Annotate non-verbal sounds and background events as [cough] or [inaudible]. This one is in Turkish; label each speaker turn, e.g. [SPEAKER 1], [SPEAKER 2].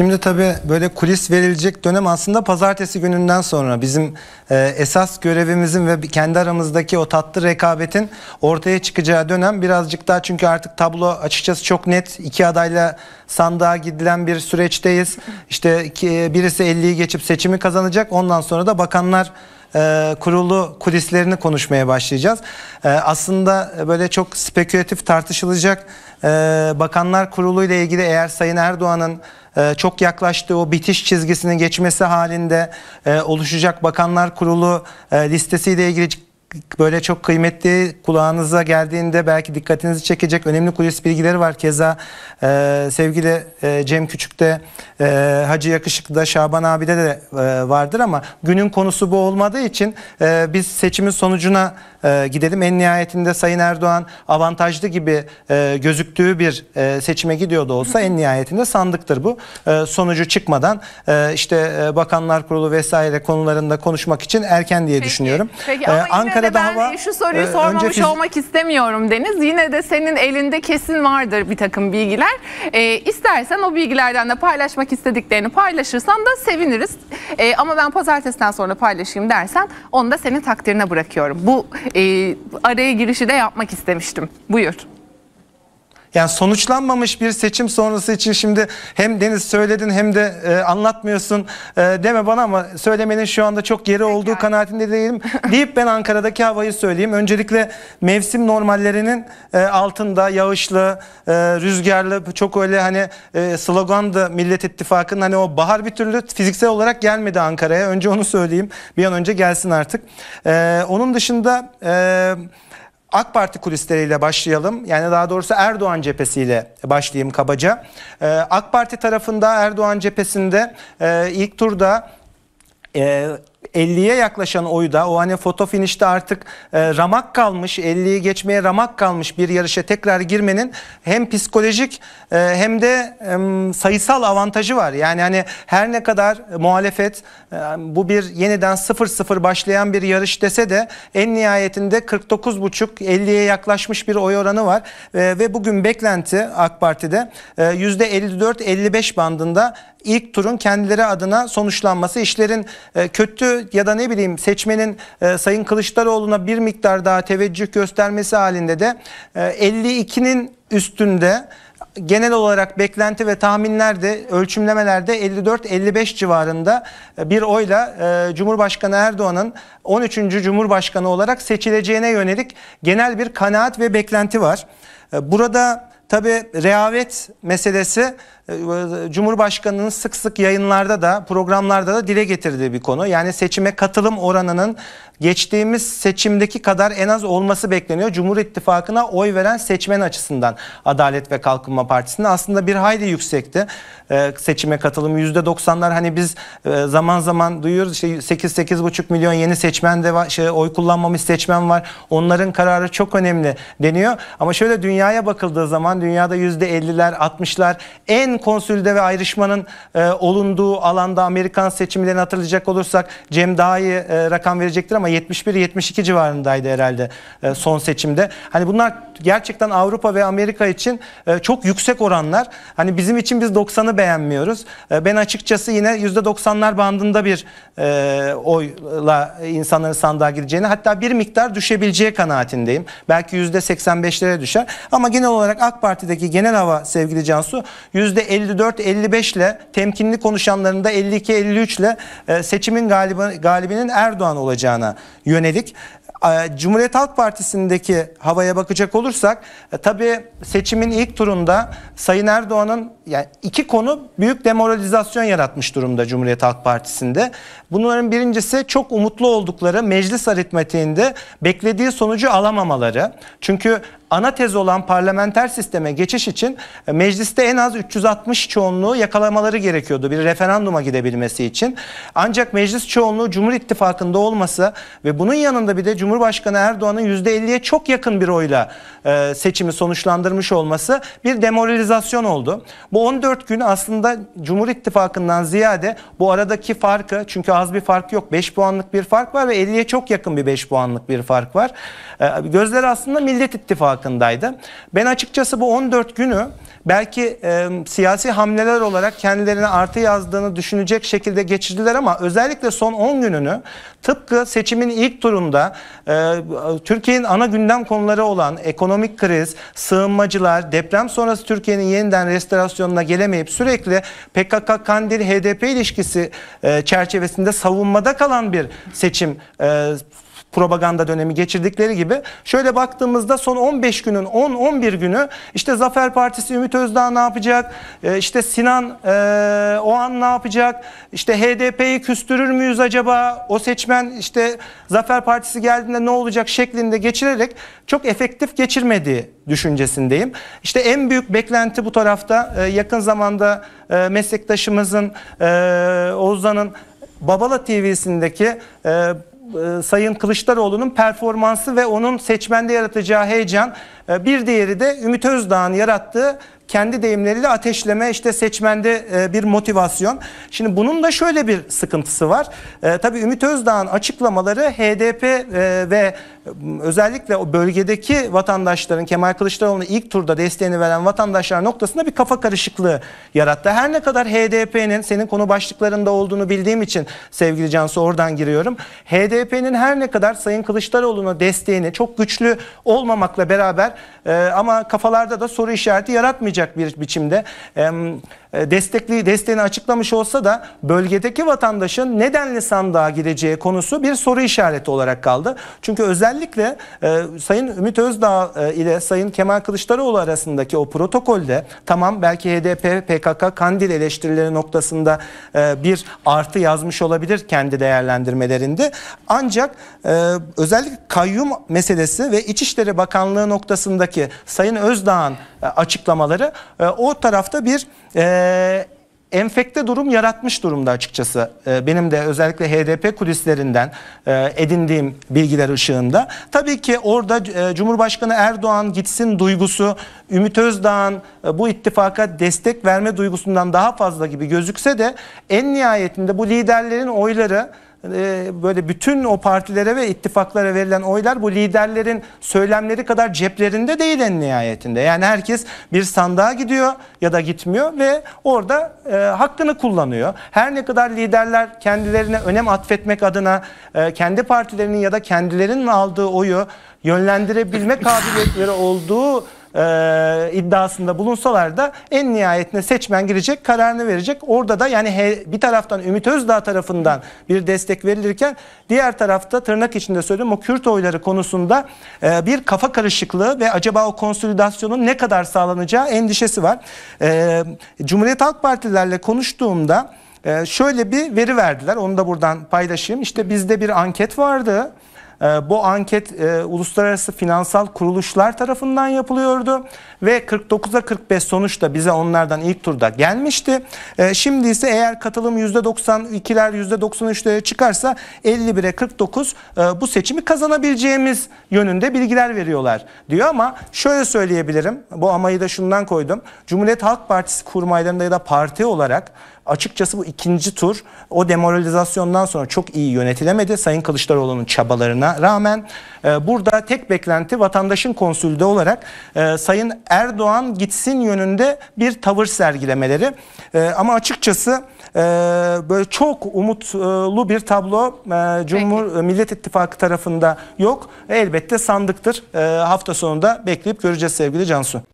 [SPEAKER 1] Şimdi tabii böyle kulis verilecek dönem aslında pazartesi gününden sonra bizim e, esas görevimizin ve kendi aramızdaki o tatlı rekabetin ortaya çıkacağı dönem birazcık daha çünkü artık tablo açıkçası çok net. iki adayla sandığa gidilen bir süreçteyiz. İşte birisi 50'yi geçip seçimi kazanacak ondan sonra da bakanlar ee, kurulu kulislerini konuşmaya başlayacağız. Ee, aslında böyle çok spekülatif tartışılacak e, Bakanlar Kurulu ile ilgili eğer Sayın Erdoğan'ın e, çok yaklaştığı o bitiş çizgisini geçmesi halinde e, oluşacak Bakanlar Kurulu listesiyle ilgili böyle çok kıymetli kulağınıza geldiğinde belki dikkatinizi çekecek önemli kulis bilgileri var. Keza e, sevgili e, Cem Küçük'te, e, Hacı Yakışık'ta, Şaban abide de e, vardır ama günün konusu bu olmadığı için e, biz seçimin sonucuna e, gidelim. En nihayetinde Sayın Erdoğan avantajlı gibi e, gözüktüğü bir e, seçime gidiyordu olsa en nihayetinde sandıktır bu. E, sonucu çıkmadan e, işte e, Bakanlar Kurulu vesaire konularında konuşmak için erken diye peki, düşünüyorum. Peki, e, ama e, Ankara Ankara'da ben şu soruyu e, sormamış fiz- olmak istemiyorum Deniz. Yine de senin elinde kesin vardır bir takım bilgiler. E, istersen o bilgilerden de paylaşmak istediklerini paylaşırsan da seviniriz. E, ama ben pazartesinden sonra paylaşayım dersen onu da senin takdirine bırakıyorum. Bu e, araya girişi de yapmak istemiştim. Buyur. Yani sonuçlanmamış bir seçim sonrası için şimdi hem Deniz söyledin hem de e, anlatmıyorsun e, deme bana ama söylemenin şu anda çok yeri Peki olduğu abi. kanaatinde değilim. [laughs] Deyip ben Ankara'daki havayı söyleyeyim. Öncelikle mevsim normallerinin e, altında yağışlı, e, rüzgarlı çok öyle hani e, slogan da Millet İttifakı'nın hani o bahar bir türlü fiziksel olarak gelmedi Ankara'ya. Önce onu söyleyeyim. Bir an önce gelsin artık. E, onun dışında... E, AK Parti kulisleriyle başlayalım. Yani daha doğrusu Erdoğan cephesiyle başlayayım kabaca. Ee, AK Parti tarafında Erdoğan cephesinde e, ilk turda e, 50'ye yaklaşan oyda o hani foto finişte artık e, ramak kalmış 50'yi geçmeye ramak kalmış bir yarışa tekrar girmenin hem psikolojik e, hem de e, sayısal avantajı var. Yani hani her ne kadar muhalefet e, bu bir yeniden 0-0 başlayan bir yarış dese de en nihayetinde 49,5 50'ye yaklaşmış bir oy oranı var e, ve bugün beklenti AK Parti'de e, %54-55 bandında ilk turun kendileri adına sonuçlanması işlerin e, kötü ya da ne bileyim seçmenin e, Sayın Kılıçdaroğlu'na bir miktar daha teveccüh göstermesi halinde de e, 52'nin üstünde genel olarak beklenti ve tahminlerde ölçümlemelerde 54-55 civarında e, bir oyla e, Cumhurbaşkanı Erdoğan'ın 13. Cumhurbaşkanı olarak seçileceğine yönelik genel bir kanaat ve beklenti var. E, burada tabi rehavet meselesi e, Cumhurbaşkanı'nın sık sık yayınlarda da programlarda da dile getirdiği bir konu. Yani seçime katılım oranının geçtiğimiz seçimdeki kadar en az olması bekleniyor. Cumhur İttifakı'na oy veren seçmen açısından Adalet ve Kalkınma Partisi'nin aslında bir hayli yüksekti e, seçime katılımı. %90'lar hani biz e, zaman zaman duyuyoruz işte 8-8,5 milyon yeni seçmen de var, şey, oy kullanmamış seçmen var. Onların kararı çok önemli deniyor. Ama şöyle dünyaya bakıldığı zaman dünyada %50'ler 60'lar en konsülde ve ayrışmanın e, olunduğu alanda Amerikan seçimlerini hatırlayacak olursak Cem daha iyi e, rakam verecektir ama 71-72 civarındaydı herhalde e, son seçimde. Hani bunlar gerçekten Avrupa ve Amerika için e, çok yüksek oranlar. Hani bizim için biz 90'ı beğenmiyoruz. E, ben açıkçası yine %90'lar bandında bir e, oyla insanların sandığa gideceğini hatta bir miktar düşebileceği kanaatindeyim. Belki %85'lere düşer ama genel olarak AK Parti'deki genel hava sevgili Cansu yüzde %54-55 ile temkinli konuşanların da 52-53 ile e, seçimin galibi, galibinin Erdoğan olacağına yönelik. E, Cumhuriyet Halk Partisi'ndeki havaya bakacak olursak e, tabii seçimin ilk turunda Sayın Erdoğan'ın yani iki konu büyük demoralizasyon yaratmış durumda Cumhuriyet Halk Partisi'nde. Bunların birincisi çok umutlu oldukları meclis aritmetiğinde beklediği sonucu alamamaları. Çünkü ana tez olan parlamenter sisteme geçiş için e, mecliste en az 360 çoğunluğu yakalamaları gerekiyordu bir referanduma gidebilmesi için. Ancak meclis çoğunluğu Cumhur İttifakı'nda olması ve bunun yanında bir de Cumhurbaşkanı Erdoğan'ın %50'ye çok yakın bir oyla e, seçimi sonuçlandırmış olması bir demoralizasyon oldu. Bu 14 gün aslında Cumhur İttifakı'ndan ziyade bu aradaki farkı çünkü az bir fark yok 5 puanlık bir fark var ve 50'ye çok yakın bir 5 puanlık bir fark var. E, gözler aslında Millet İttifakı farkındaydı. Ben açıkçası bu 14 günü belki e, siyasi hamleler olarak kendilerine artı yazdığını düşünecek şekilde geçirdiler ama özellikle son 10 gününü tıpkı seçimin ilk turunda e, Türkiye'nin ana gündem konuları olan ekonomik kriz, sığınmacılar, deprem sonrası Türkiye'nin yeniden restorasyonuna gelemeyip sürekli PKK Kandil HDP ilişkisi e, çerçevesinde savunmada kalan bir seçim e, propaganda dönemi geçirdikleri gibi şöyle baktığımızda son 15 günün 10-11 günü işte Zafer Partisi Ümit Özdağ ne yapacak? E, işte Sinan e, Oğan ne yapacak? İşte HDP'yi küstürür müyüz acaba? O seçmen işte Zafer Partisi geldiğinde ne olacak şeklinde geçirerek çok efektif geçirmediği düşüncesindeyim. İşte en büyük beklenti bu tarafta e, yakın zamanda e, meslektaşımızın e, Oğuzhan'ın Babala TV'sindeki e, ee, Sayın Kılıçdaroğlu'nun performansı ve onun seçmende yaratacağı heyecan. Ee, bir diğeri de Ümit Özdağ'ın yarattığı kendi deyimleriyle ateşleme işte seçmende e, bir motivasyon. Şimdi bunun da şöyle bir sıkıntısı var. E, tabii Ümit Özdağ'ın açıklamaları HDP e, ve ıı, özellikle o bölgedeki vatandaşların Kemal Kılıçdaroğlu'na ilk turda desteğini veren vatandaşlar noktasında bir kafa karışıklığı yarattı. Her ne kadar HDP'nin senin konu başlıklarında olduğunu bildiğim için sevgili Cansu oradan giriyorum. HDP'nin her ne kadar Sayın Kılıçdaroğlu'na desteğini çok güçlü olmamakla beraber ama kafalarda da soru işareti yaratmayacak olmayacak bir biçimde e, destekli desteğini açıklamış olsa da bölgedeki vatandaşın nedenli sandığa gideceği konusu bir soru işareti olarak kaldı. Çünkü özellikle e, Sayın Ümit Özdağ e, ile Sayın Kemal Kılıçdaroğlu arasındaki o protokolde tamam belki HDP, PKK, Kandil eleştirileri noktasında bir artı yazmış olabilir kendi değerlendirmelerinde. Ancak özellikle kayyum meselesi ve İçişleri Bakanlığı noktasındaki Sayın Özdağ'ın açıklamaları e, o tarafta bir e, enfekte durum yaratmış durumda açıkçası. E, benim de özellikle HDP kulislerinden e, edindiğim bilgiler ışığında. Tabii ki orada e, Cumhurbaşkanı Erdoğan gitsin duygusu, Ümit Özdağ'ın bu ittifaka destek verme duygusundan daha fazla gibi gözükse de en nihayetinde bu liderlerin oyları ee, böyle bütün o partilere ve ittifaklara verilen oylar bu liderlerin söylemleri kadar ceplerinde değil en nihayetinde. Yani herkes bir sandığa gidiyor ya da gitmiyor ve orada e, hakkını kullanıyor. Her ne kadar liderler kendilerine önem atfetmek adına e, kendi partilerinin ya da kendilerinin aldığı oyu yönlendirebilme kabiliyetleri olduğu e, iddiasında bulunsalar da en nihayetinde seçmen girecek kararını verecek. Orada da yani he, bir taraftan Ümit Özdağ tarafından bir destek verilirken diğer tarafta tırnak içinde söylüyorum o Kürt oyları konusunda e, bir kafa karışıklığı ve acaba o konsolidasyonun ne kadar sağlanacağı endişesi var. E, Cumhuriyet Halk Partilerle konuştuğumda ee, şöyle bir veri verdiler. Onu da buradan paylaşayım. İşte bizde bir anket vardı. Ee, bu anket e, uluslararası finansal kuruluşlar tarafından yapılıyordu ve 49'a 45 sonuç da bize onlardan ilk turda gelmişti. Ee, şimdi ise eğer katılım %92'ler %93'lere çıkarsa 51'e 49 e, bu seçimi kazanabileceğimiz yönünde bilgiler veriyorlar diyor ama şöyle söyleyebilirim bu amayı da şundan koydum. Cumhuriyet Halk Partisi kurmaylarında ya da parti olarak açıkçası bu ikinci tur o demoralizasyondan sonra çok iyi yönetilemedi. Sayın Kılıçdaroğlu'nun çabalarına rağmen e, burada tek beklenti vatandaşın konsülde olarak e, Sayın Erdoğan gitsin yönünde bir tavır sergilemeleri. E, ama açıkçası e, böyle çok umutlu bir tablo e, Cumhur Peki. Millet İttifakı tarafında yok. Elbette sandıktır. E, hafta sonunda bekleyip göreceğiz sevgili Cansu.